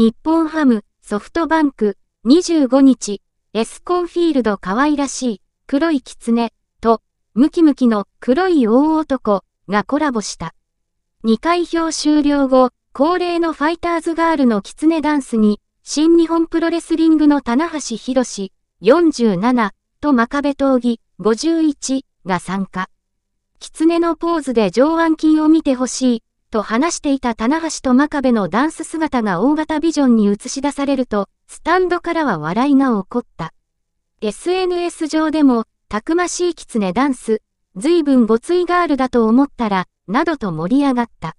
日本ハム、ソフトバンク、25日、エスコンフィールド可愛らしい、黒い狐、と、ムキムキの黒い大男がコラボした。2回表終了後、恒例のファイターズガールの狐ダンスに、新日本プロレスリングの棚橋博士、47、と真壁闘技、51、が参加。狐のポーズで上腕筋を見てほしい、と話していた棚橋と真壁のダンス姿が大型ビジョンに映し出されると、スタンドからは笑いが起こった。SNS 上でも、たくましい狐ダンス、随分ごついガールだと思ったら、などと盛り上がった。